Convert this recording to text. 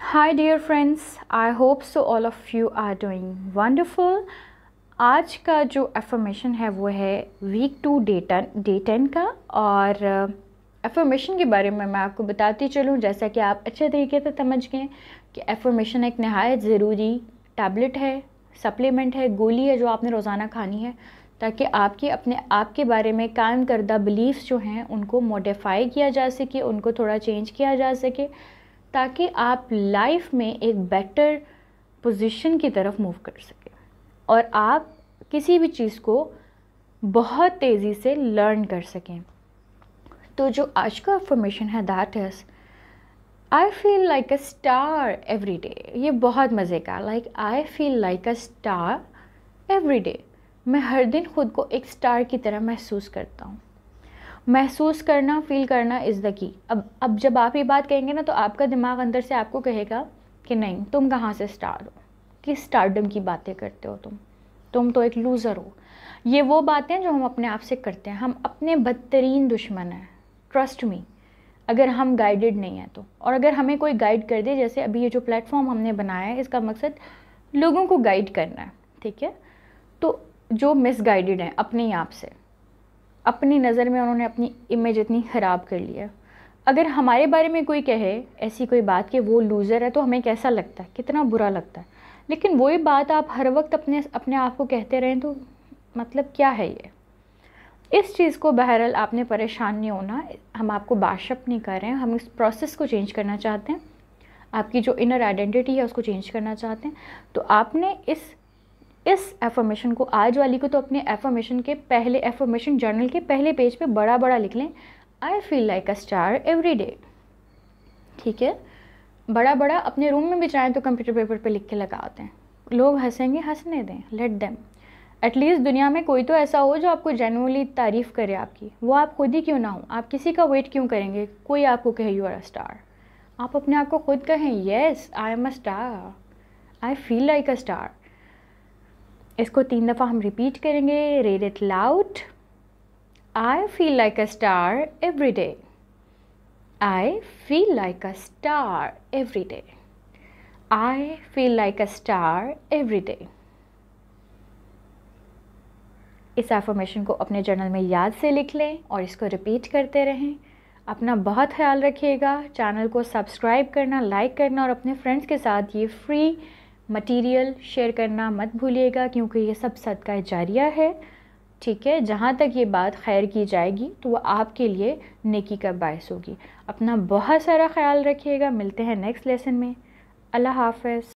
high dear friends I hope so all of you are doing wonderful आज का जो affirmation है वो है week two day ten day ten का और एफर्मेशन uh, के बारे में मैं आपको बताती चलूँ जैसा कि आप अच्छे तरीके से समझ गए कि एफर्मेशन एक नहायत ज़रूरी टैबलेट है सप्लीमेंट है गोली है जो आपने रोज़ाना खानी है ताकि आपके अपने आप के बारे में कायम करदा बिलीफ जो हैं उनको मॉडिफाई किया जा सके उनको थोड़ा चेंज किया जा सके ताकि आप लाइफ में एक बेटर पोजीशन की तरफ मूव कर सकें और आप किसी भी चीज़ को बहुत तेज़ी से लर्न कर सकें तो जो आज का अफॉर्मेशन है that is I feel like a star every day ये बहुत मज़े का like I feel like a star every day मैं हर दिन खुद को एक स्टार की तरह महसूस करता हूँ महसूस करना फील करना इज़ द की अब अब जब आप ये बात कहेंगे ना तो आपका दिमाग अंदर से आपको कहेगा कि नहीं तुम कहाँ से स्टार हो किस स्टारडम की बातें करते हो तुम तुम तो एक लूज़र हो ये वो बातें जो हम अपने आप से करते हैं हम अपने बदतरीन दुश्मन हैं ट्रस्ट मी अगर हम गाइडेड नहीं हैं तो और अगर हमें कोई गाइड कर दे जैसे अभी ये जो प्लेटफॉर्म हमने बनाया है इसका मकसद लोगों को गाइड करना है ठीक है तो जो मिसगाइडेड हैं अपने आप से अपनी नज़र में उन्होंने अपनी इमेज इतनी ख़राब कर ली है अगर हमारे बारे में कोई कहे ऐसी कोई बात कि वो लूज़र है तो हमें कैसा लगता है कितना बुरा लगता है लेकिन वही बात आप हर वक्त अपने अपने आप को कहते रहें तो मतलब क्या है ये इस चीज़ को बहरहाल आपने परेशान नहीं होना हम आपको बाशअप नहीं कर रहे हैं हम इस प्रोसेस को चेंज करना चाहते हैं आपकी जो इनर आइडेंटिटी है उसको चेंज करना चाहते हैं तो आपने इस इस एफर्मेशन को आज वाली को तो अपने एफर्मेशन के पहले एफर्मेशन जर्नल के पहले पेज पे बड़ा बड़ा लिख लें I feel like a star every day ठीक है बड़ा बड़ा अपने रूम में भी चाहें तो कंप्यूटर पेपर पे लिख के लगा दें लोग हंसेंगे हंसने दें लेट देम एटलीस्ट दुनिया में कोई तो ऐसा हो जो आपको जेनुअली तारीफ़ करे आपकी वो आप खुद ही क्यों ना हो आप किसी का वेट क्यों करेंगे कोई आपको कहे यू आर अ स्टार आप अपने आप को खुद कहें yes I am a star I feel like a star इसको तीन दफ़ा हम रिपीट करेंगे read it loud I feel like a star every day I feel like a star every day I feel like a star every day इस affirmation को अपने journal में याद से लिख लें और इसको रिपीट करते रहें अपना बहुत ख्याल रखिएगा चैनल को सब्सक्राइब करना लाइक करना और अपने फ्रेंड्स के साथ ये फ्री मटेरियल शेयर करना मत भूलिएगा क्योंकि ये सब सदका जारिया है ठीक है जहाँ तक ये बात खैर की जाएगी तो वह आपके लिए नेकी का बायस होगी अपना बहुत सारा ख्याल रखिएगा मिलते हैं नेक्स्ट लेसन में अल्लाह हाफ